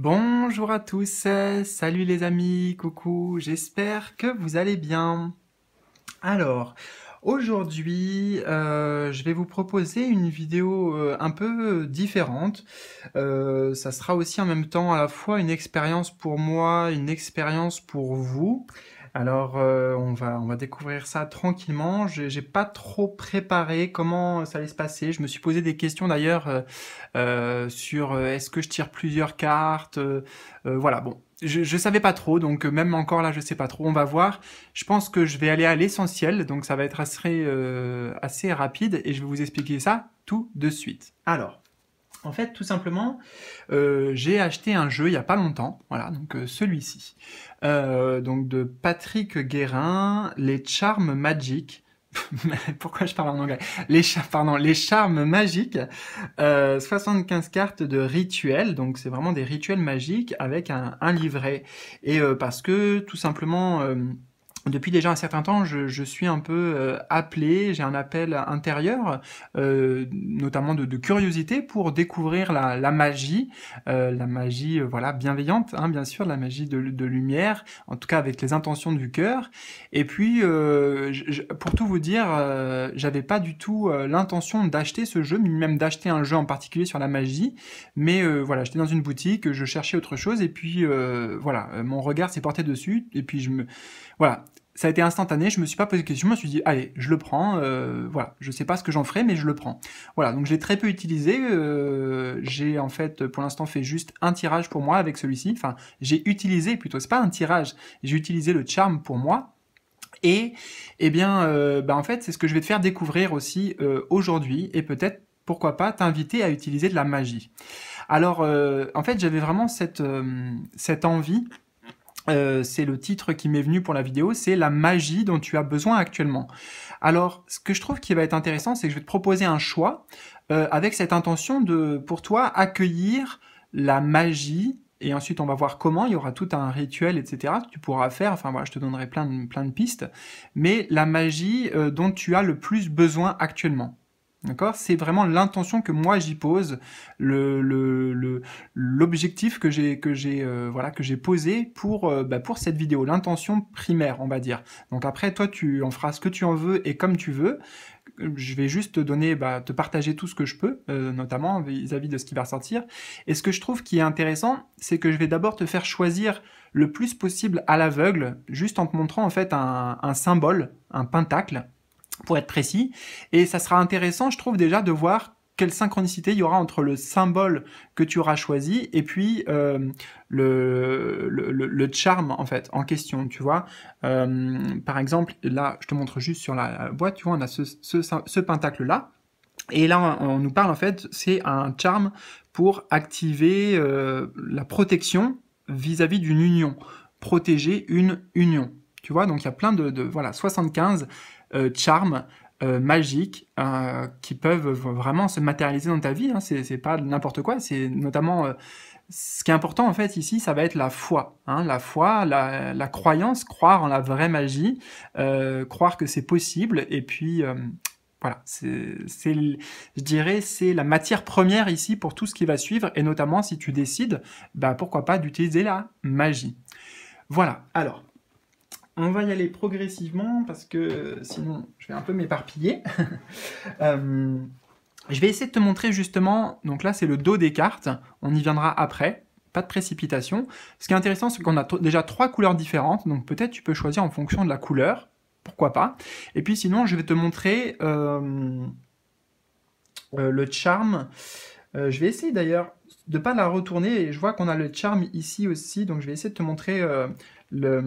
Bonjour à tous, salut les amis, coucou, j'espère que vous allez bien. Alors, aujourd'hui, euh, je vais vous proposer une vidéo euh, un peu différente. Euh, ça sera aussi en même temps à la fois une expérience pour moi, une expérience pour vous. Alors, euh, on, va, on va découvrir ça tranquillement. Je n'ai pas trop préparé comment ça allait se passer. Je me suis posé des questions d'ailleurs euh, euh, sur est-ce que je tire plusieurs cartes Voilà, bon, je, ne savais pas trop, donc même encore là, je sais pas trop. On va voir. Je pense que je vais aller à l'essentiel, donc ça va être assez, assez rapide et je vais vous expliquer ça tout de suite. Alors, en fait, tout simplement, euh, j'ai acheté un jeu il n'y a pas longtemps, voilà, donc euh, celui-ci, euh, donc de Patrick Guérin, Les Charmes Magiques. Pourquoi je parle en anglais les, pardon, les charmes magiques, 75 cartes de rituels, donc c'est vraiment des rituels magiques avec un, un livret. Et parce que tout simplement, depuis déjà un certain temps, je, suis un peu euh, appelé, j'ai un appel intérieur, euh, notamment de, curiosité pour découvrir la, magie, la magie euh, voilà bienveillante, hein, bien sûr, la magie de, lumière, en tout cas avec les intentions du cœur. Et puis, pour tout vous dire, j'avais pas du tout l'intention d'acheter ce jeu, ni même d'acheter un jeu en particulier sur la magie, mais voilà, j'étais dans une boutique, je cherchais autre chose, et puis voilà, mon regard s'est porté dessus, et puis je me voilà ça a été instantané, je me suis pas posé de question, je me suis dit allez, je le prends, euh, voilà, je sais pas ce que j'en ferai, mais je le prends. Voilà, donc je l'ai très peu utilisé, euh, j'ai en fait pour l'instant fait juste un tirage pour moi avec celui-ci, enfin j'ai utilisé plutôt, c'est pas un tirage, j'ai utilisé le charme pour moi, et eh bien euh, bah, en fait c'est ce que je vais te faire découvrir aussi euh, aujourd'hui, et peut-être pourquoi pas t'inviter à utiliser de la magie. Alors en fait j'avais vraiment cette, cette envie euh, c'est le titre qui m'est venu pour la vidéo, c'est la magie dont tu as besoin actuellement. Alors, ce que je trouve qui va être intéressant, c'est que je vais te proposer un choix euh, avec cette intention de, pour toi, accueillir la magie et ensuite on va voir comment, il y aura tout un rituel, etc. que tu pourras faire, enfin voilà, je te donnerai plein de, pistes, mais la magie euh, dont tu as le plus besoin actuellement. C'est vraiment l'intention que moi j'y pose, l'objectif euh, que j'ai posé pour euh, bah, pour cette vidéo, l'intention primaire, on va dire. Donc après toi tu en feras ce que tu en veux et comme tu veux. Je vais juste te donner bah, te partager tout ce que je peux, euh, notamment vis-à-vis de ce qui va ressortir. Et ce que je trouve qui est intéressant, c'est que je vais d'abord te faire choisir le plus possible à l'aveugle, juste en te montrant en fait un symbole, un pentacle pour être précis. Et ça sera intéressant, je trouve, déjà de voir quelle synchronicité il y aura entre le symbole que tu auras choisi et puis euh, le, le, charme en fait en question, tu vois. Euh, par exemple, là, je te montre juste sur la boîte, tu vois, on a ce, ce, ce pentacle là. Et là, on nous parle en fait, c'est un charme pour activer euh, la protection vis-à-vis d'une union, protéger une union. Tu vois, donc il y a plein de, de voilà, 75 euh, charme, euh, magique euh, qui peuvent vraiment se matérialiser dans ta vie. Hein. C'est pas n'importe quoi. C'est notamment ce qui est important en fait ici, ça va être la foi, hein. la foi, la, croyance, croire en la vraie magie, croire que c'est possible. Et puis voilà, c'est, je dirais, c'est la matière première ici pour tout ce qui va suivre. Et notamment si tu décides, bah, pourquoi pas d'utiliser la magie. Voilà. Alors on va y aller progressivement parce que euh, sinon je vais un peu m'éparpiller. Euh, je vais essayer de te montrer justement, donc là c'est le dos des cartes, on y viendra après, pas de précipitation. Ce qui est intéressant c'est qu'on a déjà trois couleurs différentes, donc peut-être tu peux choisir en fonction de la couleur, pourquoi pas. Et puis sinon je vais te montrer euh, le charme. je vais essayer d'ailleurs de pas la retourner et je vois qu'on a le charme ici aussi, donc je vais essayer de te montrer le,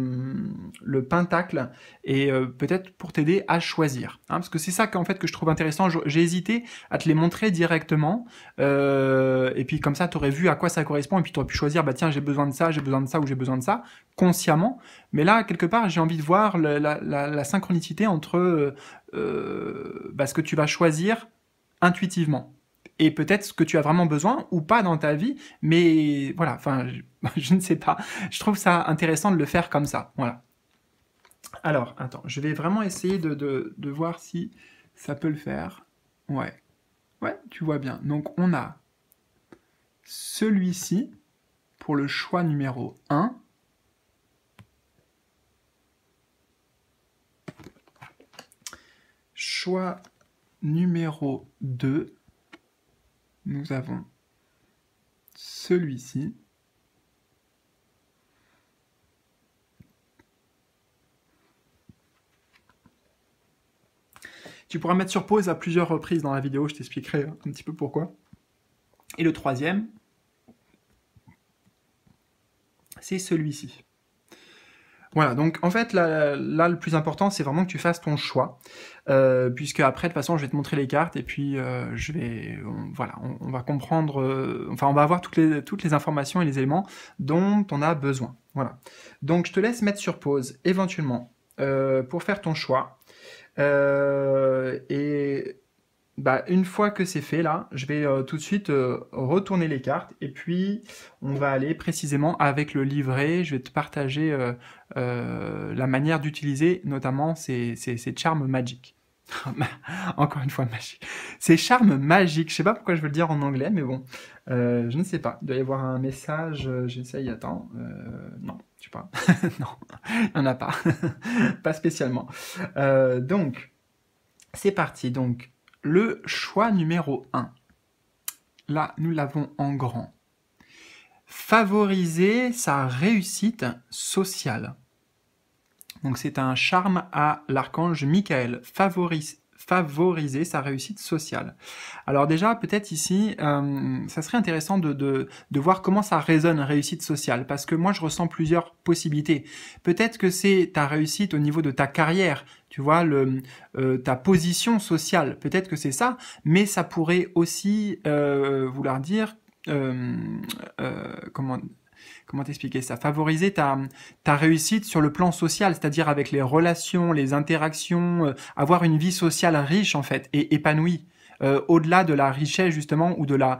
le pentacle et euh, peut-être pour t'aider à choisir. Hein, parce que c'est ça qu'en fait que je trouve intéressant. J'ai hésité à te les montrer directement euh, et puis comme ça tu aurais vu à quoi ça correspond et puis tu aurais pu choisir bah tiens j'ai besoin de ça, j'ai besoin de ça ou j'ai besoin de ça consciemment. Mais là quelque part j'ai envie de voir la, synchronicité entre euh, bah, ce que tu vas choisir intuitivement et peut-être ce que tu as vraiment besoin ou pas dans ta vie. Mais voilà, enfin, je, ne sais pas. Je trouve ça intéressant de le faire comme ça. Voilà. Alors, attends, je vais vraiment essayer de, de, de, voir si ça peut le faire. Ouais. Ouais, tu vois bien. Donc, on a celui-ci pour le choix numéro 1. Choix numéro 2 nous avons celui-ci. Tu pourras mettre sur pause à plusieurs reprises dans la vidéo, je t'expliquerai un petit peu pourquoi. Et le troisième, c'est celui-ci. Voilà, donc en fait, là, le plus important, c'est vraiment que tu fasses ton choix, euh, puisque après, de toute façon, je vais te montrer les cartes, et puis euh, je vais, voilà, on, va comprendre, euh, enfin, on va avoir toutes les, toutes les informations et les éléments dont on a besoin. Voilà. Donc, je te laisse mettre sur pause, éventuellement, pour faire ton choix. et bah, une fois que c'est fait là, je vais euh, tout de suite euh, retourner les cartes et puis on va aller précisément avec le livret. Je vais te partager euh, la manière d'utiliser notamment ces, ces, charmes magiques. Encore une fois magique. Ces charmes magiques, je sais pas pourquoi je veux le dire en anglais, mais bon, je ne sais pas. Il doit y avoir un message. J'essaye. Attends, non, je sais pas. non, il n'y en a pas, pas spécialement. donc, c'est parti. Donc, le choix numéro 1. Là, nous l'avons en grand. Favoriser sa réussite sociale. Donc c'est un charme à l'archange Michael. Favorise, favoriser sa réussite sociale. Alors déjà, peut-être ici, euh, ça serait intéressant de, voir comment ça résonne réussite sociale, parce que moi je ressens plusieurs possibilités. Peut-être que c'est ta réussite au niveau de ta carrière, tu vois, le, euh, ta position sociale, peut-être que c'est ça, mais ça pourrait aussi euh, vouloir dire, comment comment t'expliquer ça Favoriser ta, réussite sur le plan social, c'est-à-dire avec les relations, les interactions, euh, avoir une vie sociale riche en fait et épanouie, euh, au-delà de la richesse justement ou de la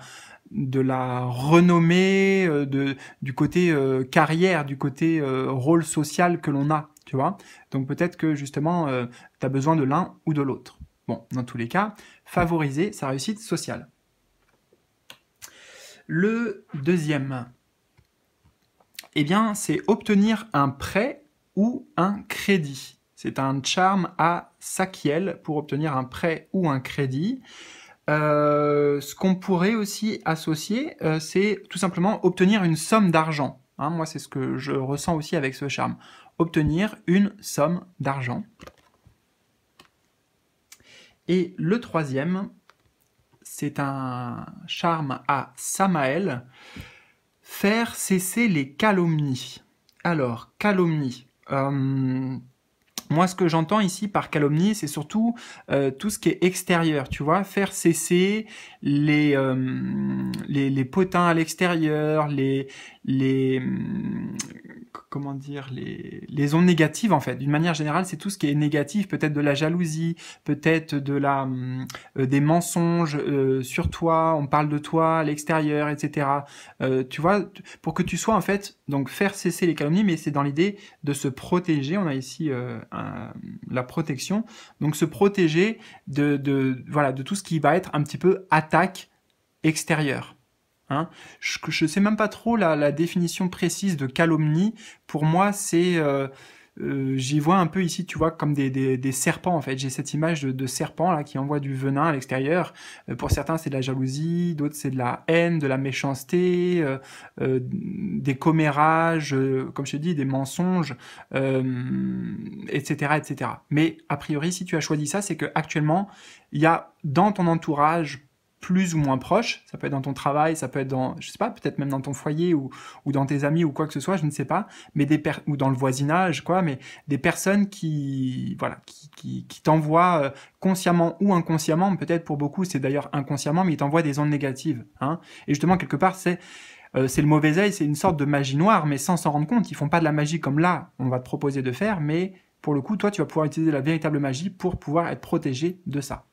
de la renommée, euh, de, du côté carrière, du côté rôle social que l'on a, tu vois. Donc peut-être que justement, tu as besoin de l'un ou de l'autre. Bon, dans tous les cas, favoriser sa réussite sociale. Le deuxième, eh bien, c'est obtenir un prêt ou un crédit. C'est un charme à Sakiel pour obtenir un prêt ou un crédit. Euh, ce qu'on pourrait aussi associer, euh, c'est tout simplement obtenir une somme d'argent. Hein, moi, c'est ce que je ressens aussi avec ce charme. Obtenir une somme d'argent. Et le troisième, c'est un charme à Samael. Faire cesser les calomnies. Alors, calomnie. Euh, moi, ce que j'entends ici par calomnie, c'est surtout euh, tout ce qui est extérieur, tu vois, faire cesser les, euh, les, potins à l'extérieur, les, comment dire, les, ondes négatives en fait. D'une manière générale, c'est tout ce qui est négatif, peut-être de la jalousie, peut-être de la hum, euh, des mensonges euh, sur toi, on parle de toi à l'extérieur, etc. Euh, tu vois, pour que tu sois en fait, donc faire cesser les calomnies, mais c'est dans l'idée de se protéger. On a ici la protection, donc se protéger de voilà de tout ce qui va être un petit peu attaque extérieure. Hein. Je ne sais même pas trop la, définition précise de calomnie. Pour moi, c'est... Euh, euh, j'y vois un peu ici, tu vois, comme des, serpents en fait. J'ai cette image de, serpent là qui envoie du venin à l'extérieur. Euh, pour certains, c'est de la jalousie, d'autres c'est de la haine, de la méchanceté, des commérages, comme je te dis, des mensonges, etc., etc. Mais a priori, si tu as choisi ça, c'est que actuellement, il y a dans ton entourage plus ou moins proche. Ça peut être dans ton travail, ça peut être dans, je sais pas, peut-être même dans ton foyer ou, dans tes amis ou quoi que ce soit, je ne sais pas, mais des ou dans le voisinage, quoi, mais des personnes qui, voilà, qui, t'envoient euh, consciemment ou inconsciemment, peut-être pour beaucoup, c'est d'ailleurs inconsciemment, mais ils t'envoient des ondes négatives, hein. Et justement, quelque part, c'est, euh, c'est le mauvais œil, c'est une sorte de magie noire, mais sans s'en rendre compte. Ils font pas de la magie comme là, on va te proposer de faire, mais pour le coup, toi, tu vas pouvoir utiliser la véritable magie pour pouvoir être protégé de ça.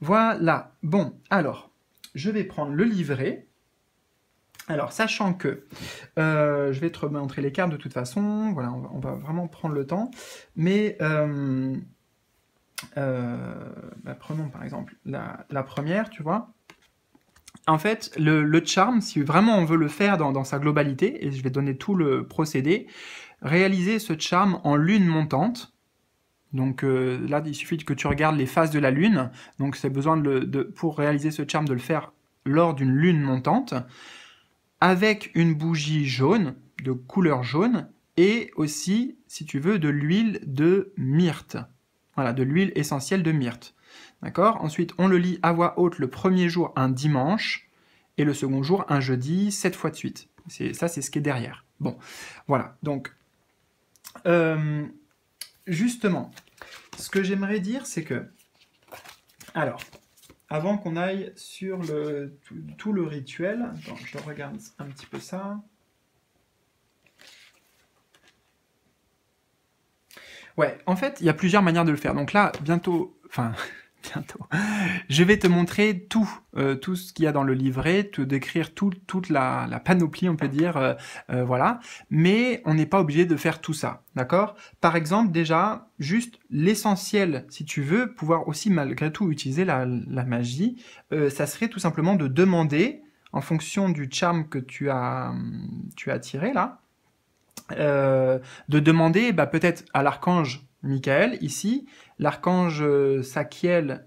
Voilà, bon, alors, je vais prendre le livret. Alors, sachant que, euh, je vais te montrer les cartes de toute façon, voilà, on va, vraiment prendre le temps, mais euh, euh, bah, prenons par exemple la, première, tu vois. En fait, le, charme, si vraiment on veut le faire dans sa globalité, et je vais donner tout le procédé, réaliser ce charme en lune montante, donc euh, là, il suffit que tu regardes les phases de la Lune. Donc c'est besoin de, pour réaliser ce charme de le faire lors d'une Lune montante, avec une bougie jaune, de couleur jaune, et aussi, si tu veux, de l'huile de myrte. Voilà, de l'huile essentielle de myrte. D'accord Ensuite, on le lit à voix haute le premier jour, un dimanche, et le second jour, un jeudi, sept fois de suite. Ça, c'est ce qui est derrière. Bon, voilà. Donc, euh, justement, ce que j'aimerais dire, c'est que... Alors, avant qu'on aille sur le, tout, le rituel, je regarde un petit peu ça. Ouais, en fait, il y a plusieurs manières de le faire. Donc là, bientôt, enfin, bientôt. Je vais te montrer tout, euh, tout ce qu'il y a dans le livret, te décrire toute la, panoplie, on peut dire, euh, euh, voilà. Mais on n'est pas obligé de faire tout ça, d'accord Par exemple, déjà, juste l'essentiel, si tu veux, pouvoir aussi malgré tout utiliser la, magie, ça serait tout simplement de demander, en fonction du charme que tu as, tu as tiré là, de demander bah, peut-être à l'archange Michael, ici, l'archange euh, Sakiel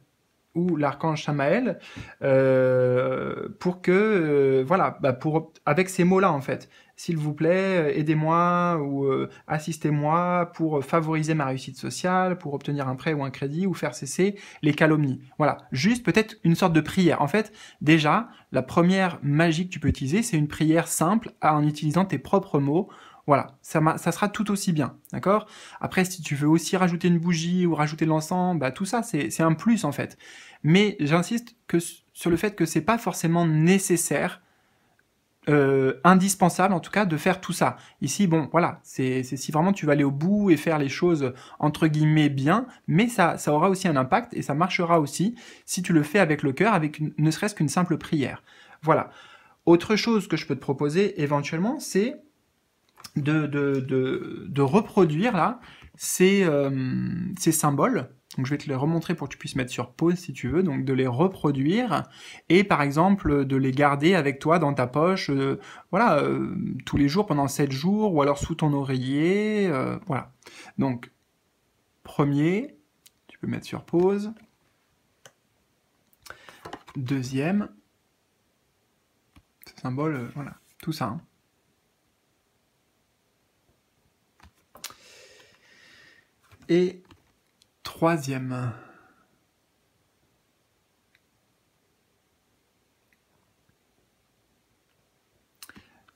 ou l'archange Shamael, euh, pour que, euh, voilà, bah, pour, avec ces mots-là, en fait, s'il vous plaît, aidez-moi ou assistez-moi pour favoriser ma réussite sociale, pour obtenir un prêt ou un crédit, ou faire cesser les calomnies. Voilà, juste peut-être une sorte de prière. En fait, déjà, la première magie que tu peux utiliser, c'est une prière simple en utilisant tes propres mots voilà, ça, ça sera tout aussi bien, d'accord Après, si tu veux aussi rajouter une bougie ou rajouter de l'encens, bah, tout ça, c'est un plus en fait. Mais j'insiste sur le fait que c'est pas forcément nécessaire, euh, indispensable en tout cas, de faire tout ça. Ici, bon, voilà, c'est si vraiment tu vas aller au bout et faire les choses entre guillemets bien, mais ça, ça aura aussi un impact et ça marchera aussi si tu le fais avec le cœur, avec ne serait-ce qu'une simple prière. Voilà. Autre chose que je peux te proposer éventuellement, c'est de, reproduire là euh, ces, symboles. Donc je vais te les remontrer pour que tu puisses mettre sur pause si tu veux, donc de les reproduire et par exemple de les garder avec toi dans ta poche, euh, voilà, euh, tous les jours pendant 7 jours ou alors sous ton oreiller, voilà. Donc, premier, tu peux mettre sur pause. Deuxième, ce symbole, voilà, tout ça. Hein. et troisième.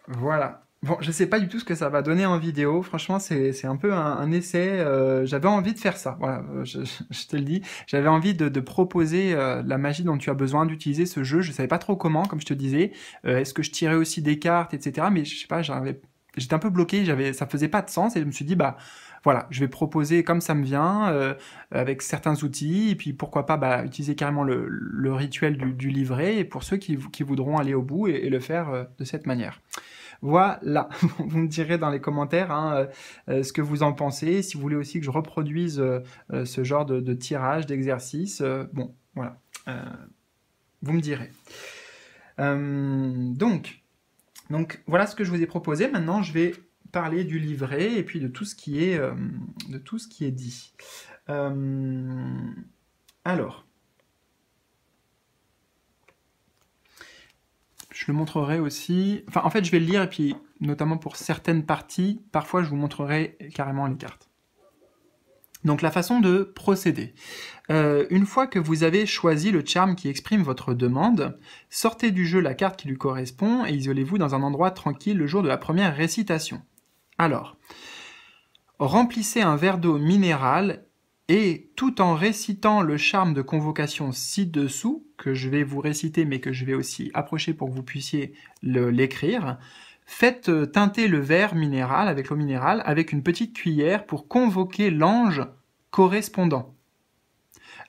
Voilà. Bon, je sais pas du tout ce que ça va donner en vidéo. Franchement, c'est un peu un, essai. Euh, j'avais envie de faire ça. Voilà, euh, je, te le dis. J'avais envie de, proposer euh, la magie dont tu as besoin d'utiliser ce jeu. Je savais pas trop comment, comme je te disais. Est-ce que je tirais aussi des cartes, etc. Mais je sais pas, j'étais un peu bloqué. J'avais, ça faisait pas de sens et je me suis dit bah voilà, je vais proposer comme ça me vient, euh, avec certains outils, et puis pourquoi pas bah, utiliser carrément le, rituel du, livret pour ceux qui, voudront aller au bout et, le faire euh, de cette manière. Voilà, vous me direz dans les commentaires hein, euh, ce que vous en pensez, si vous voulez aussi que je reproduise ce genre de, de tirage, d'exercice, bon, voilà, vous me direz. donc, donc voilà ce que je vous ai proposé, maintenant je vais parler du livret et puis de tout ce qui est, euh, de tout ce qui est dit. Euh, alors, je le montrerai aussi. Enfin, en fait, je vais le lire et puis, notamment pour certaines parties, parfois je vous montrerai carrément les cartes. Donc la façon de procéder. Euh, une fois que vous avez choisi le charme qui exprime votre demande, sortez du jeu la carte qui lui correspond et isolez-vous dans un endroit tranquille le jour de la première récitation. Alors, remplissez un verre d'eau minérale et tout en récitant le charme de convocation ci-dessous, que je vais vous réciter mais que je vais aussi approcher pour que vous puissiez l'écrire, faites euh, teinter le verre minéral avec l'eau minérale avec une petite cuillère pour convoquer l'ange correspondant.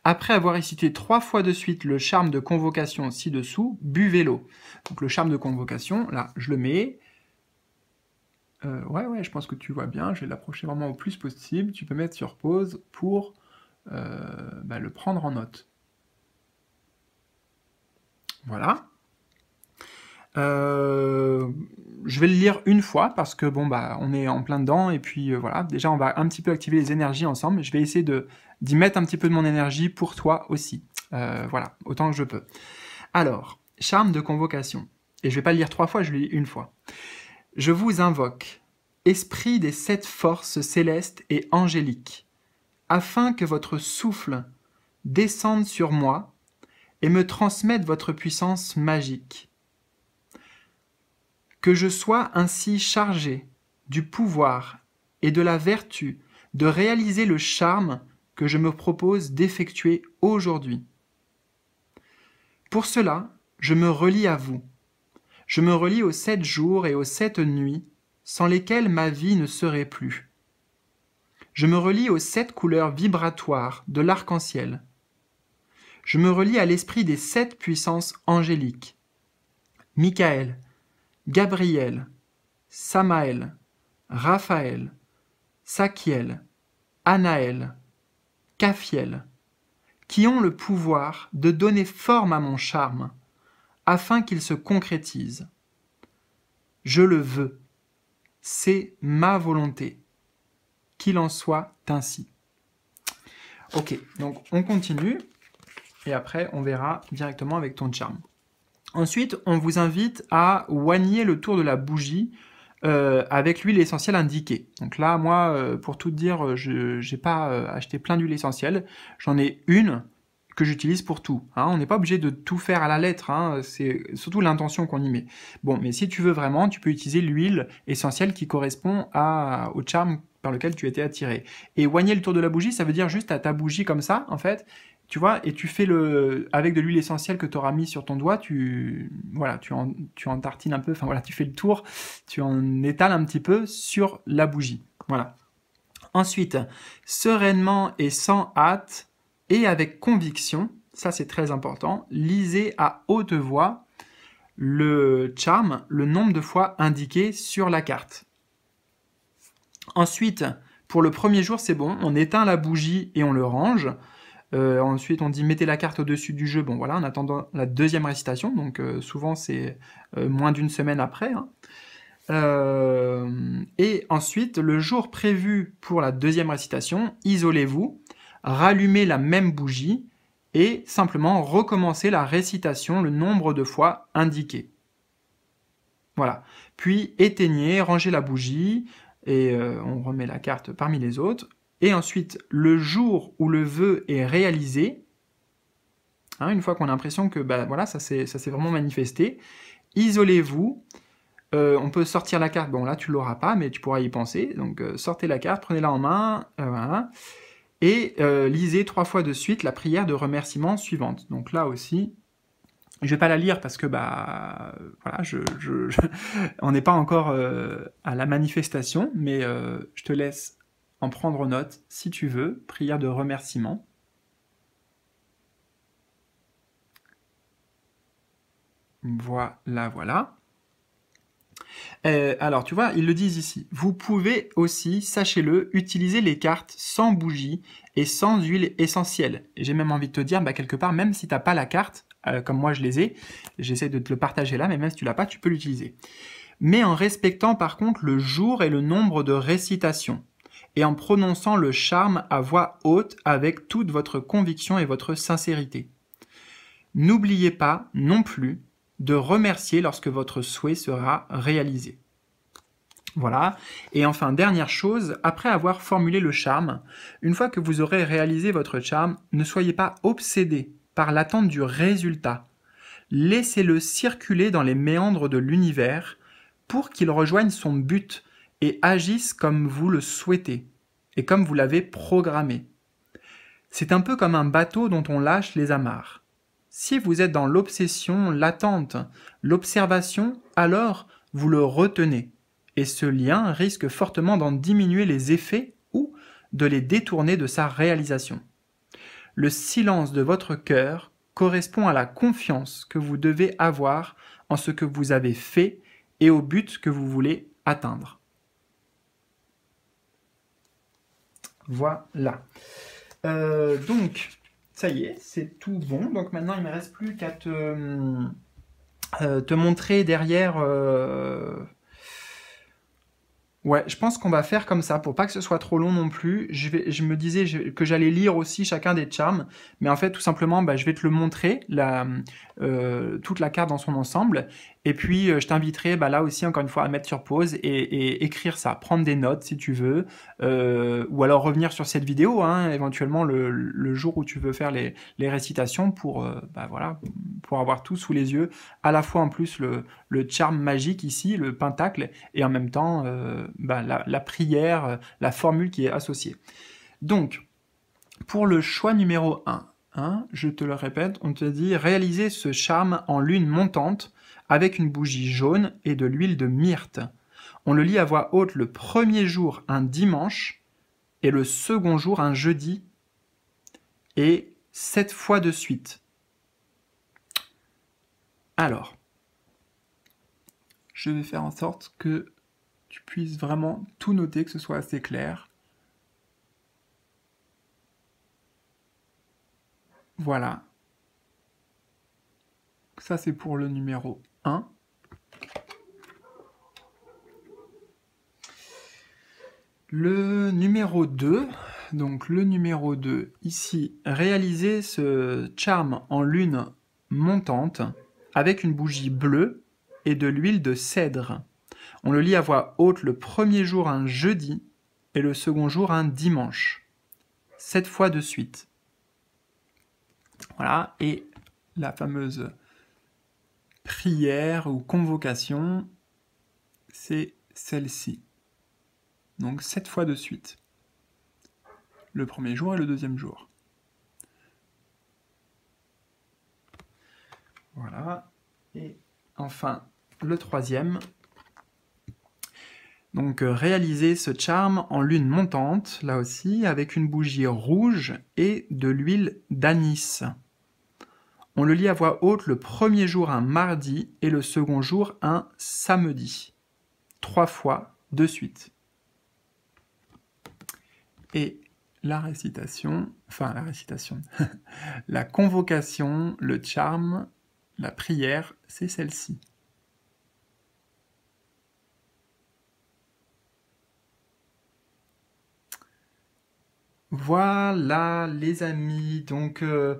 Après avoir récité trois fois de suite le charme de convocation ci-dessous, buvez l'eau. Donc le charme de convocation, là, je le mets, euh, ouais, ouais, je pense que tu vois bien, je vais l'approcher vraiment au plus possible. Tu peux mettre sur pause pour euh, bah, le prendre en note. Voilà. Euh, je vais le lire une fois parce que bon bah on est en plein dedans et puis voilà déjà on va un petit peu activer les énergies ensemble. Je vais essayer de d'y mettre un petit peu de mon énergie pour toi aussi. voilà autant que je peux. Alors charme de convocation et je vais pas le lire trois fois, je le lis une fois. Je vous invoque, esprit des sept forces célestes et angéliques, afin que votre souffle descende sur moi et me transmette votre puissance magique. Que je sois ainsi chargé du pouvoir et de la vertu de réaliser le charme que je me propose d'effectuer aujourd'hui. Pour cela, je me relie à vous, je me relie aux sept jours et aux sept nuits, sans lesquels ma vie ne serait plus. Je me relie aux sept couleurs vibratoires de l'arc-en-ciel. Je me relie à l'esprit des sept puissances angéliques. Michael, Gabriel, Samaël, Raphaël, Sakiel, Anaël, Kafiel, qui ont le pouvoir de donner forme à mon charme, afin qu'il se concrétise. Je le veux. C'est ma volonté. Qu'il en soit ainsi. Ok, donc on continue et après on verra directement avec ton charme. Ensuite, on vous invite à oigner le tour de la bougie euh, avec l'huile essentielle indiquée. Donc là, moi, euh, pour tout dire, je n'ai pas euh, acheté plein d'huiles essentielles. J'en ai une que j'utilise pour tout. Hein. On n'est pas obligé de tout faire à la lettre, hein. c'est surtout l'intention qu'on y met. Bon, mais si tu veux vraiment, tu peux utiliser l'huile essentielle qui correspond au charme par lequel tu étais attiré. Et oigner le tour de la bougie, ça veut dire juste à ta bougie comme ça, en fait, tu vois, et tu fais le avec de l'huile essentielle que tu auras mis sur ton doigt, tu voilà, tu en, tu en tartines un peu, enfin voilà, tu fais le tour, tu en étales un petit peu sur la bougie. Voilà. Ensuite, sereinement et sans hâte, et avec conviction, ça c'est très important, lisez à haute voix le charme, le nombre de fois indiqué sur la carte. Ensuite, pour le premier jour, c'est bon, on éteint la bougie et on le range. Euh, ensuite, on dit mettez la carte au-dessus du jeu, bon voilà, en attendant la deuxième récitation, donc euh, souvent c'est euh, moins d'une semaine après. Hein. et ensuite, le jour prévu pour la deuxième récitation, isolez-vous, rallumer la même bougie et simplement recommencer la récitation le nombre de fois indiqué. Voilà. Puis éteignez, rangez la bougie et euh, on remet la carte parmi les autres. Et ensuite, le jour où le vœu est réalisé, hein, une fois qu'on a l'impression que bah, voilà, ça s'est vraiment manifesté, isolez-vous. Euh, on peut sortir la carte, bon là tu l'auras pas, mais tu pourras y penser. Donc euh, sortez la carte, prenez-la en main. voilà et euh, lisez trois fois de suite la prière de remerciement suivante. Donc là aussi, je ne vais pas la lire parce que bah euh, voilà, on n'est pas encore euh, à la manifestation, mais je te laisse en prendre note si tu veux. Prière de remerciement. Voilà, voilà. Euh, alors, tu vois, ils le disent ici. Vous pouvez aussi, sachez-le, utiliser les cartes sans bougie et sans huile essentielle. J'ai même envie de te dire, bah, quelque part, même si tu n'as pas la carte, euh, comme moi je les ai, j'essaie de te le partager là, mais même si tu l'as pas, tu peux l'utiliser. Mais en respectant par contre le jour et le nombre de récitations et en prononçant le charme à voix haute avec toute votre conviction et votre sincérité. N'oubliez pas non plus de remercier lorsque votre souhait sera réalisé. Voilà. Et enfin, dernière chose, après avoir formulé le charme, une fois que vous aurez réalisé votre charme, ne soyez pas obsédé par l'attente du résultat. Laissez-le circuler dans les méandres de l'univers pour qu'il rejoigne son but et agisse comme vous le souhaitez et comme vous l'avez programmé. C'est un peu comme un bateau dont on lâche les amarres. Si vous êtes dans l'obsession l'attente, l'observation, alors vous le retenez. Et ce lien risque fortement d'en diminuer les effets ou de les détourner de sa réalisation. Le silence de votre cœur correspond à la confiance que vous devez avoir en ce que vous avez fait et au but que vous voulez atteindre. Voilà. Euh, donc, ça y est, c'est tout bon. Donc maintenant, il ne me reste plus qu'à te, euh, euh, te, montrer derrière... Euh, ouais, je pense qu'on va faire comme ça pour pas que ce soit trop long non plus. Je, me disais que j'allais lire aussi chacun des charms, mais en fait, tout simplement, bah, je vais te le montrer, toute la carte dans son ensemble, et puis, euh, je t'inviterai bah, là aussi, encore une fois, à mettre sur pause et, écrire ça, prendre des notes si tu veux, euh, ou alors revenir sur cette vidéo, hein, éventuellement le, jour où tu veux faire les, récitations pour, euh, bah, pour avoir tout sous les yeux, à la fois en plus le, charme magique ici, le pentacle, et en même temps bah, la, prière, la formule qui est associée. Donc, pour le choix numéro 1, hein, je te le répète, on te dit réaliser ce charme en lune montante avec une bougie jaune et de l'huile de myrte. On le lit à voix haute le premier jour un dimanche et le second jour un jeudi et sept fois de suite. Alors, je vais faire en sorte que tu puisses vraiment tout noter, que ce soit assez clair. Voilà. Ça, c'est pour le numéro le numéro 2, donc le numéro 2 ici, réaliser ce charme en lune montante avec une bougie bleue et de l'huile de cèdre. On le lit à voix haute le premier jour un jeudi et le second jour un dimanche. Sept fois de suite. Voilà, et la fameuse prière ou convocation, c'est celle-ci. Donc sept fois de suite. Le premier jour et le deuxième jour. Voilà. Et enfin, le troisième. Donc euh, réaliser ce charme en lune montante, là aussi, avec une bougie rouge et de l'huile d'anis. On le lit à voix haute le premier jour un mardi et le second jour un samedi. Trois fois de suite. Et la récitation, enfin la récitation, la convocation, le charme, la prière, c'est celle-ci. Voilà les amis, donc euh,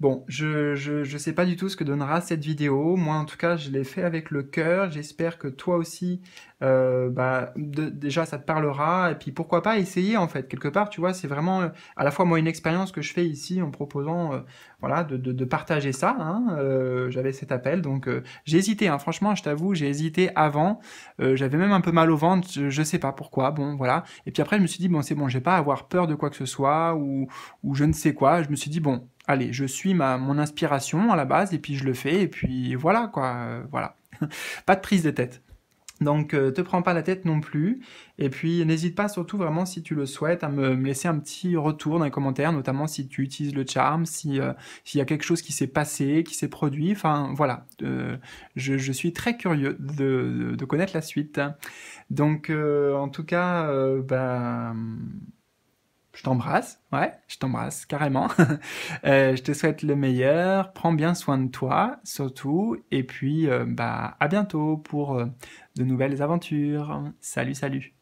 bon, je, je, sais pas du tout ce que donnera cette vidéo, moi en tout cas je l'ai fait avec le cœur, j'espère que toi aussi, euh, bah, déjà ça te parlera, et puis pourquoi pas essayer en fait, quelque part tu vois, c'est vraiment euh, à la fois moi une expérience que je fais ici en proposant voilà, de, partager ça. Hein, euh, j'avais cet appel, donc euh, j'ai hésité. Hein, franchement, je t'avoue, j'ai hésité avant. Euh, j'avais même un peu mal au ventre, je, ne sais pas pourquoi. Bon, voilà. Et puis après, je me suis dit bon, c'est bon, j'ai pas avoir peur de quoi que ce soit ou ou je ne sais quoi. Je me suis dit bon, allez, je suis ma mon inspiration à la base et puis je le fais et puis voilà quoi. voilà. pas de prise de tête. Donc, ne euh, te prends pas la tête non plus. Et puis, n'hésite pas surtout vraiment, si tu le souhaites, à me, laisser un petit retour dans les commentaires, notamment si tu utilises le charme, si euh, s'il y a quelque chose qui s'est passé, qui s'est produit. Enfin, voilà. Euh, je, suis très curieux de, connaître la suite. Donc, en tout cas, bah, je t'embrasse. Ouais, je t'embrasse carrément. je te souhaite le meilleur. Prends bien soin de toi, surtout. Et puis, bah, à bientôt pour de nouvelles aventures. Salut, salut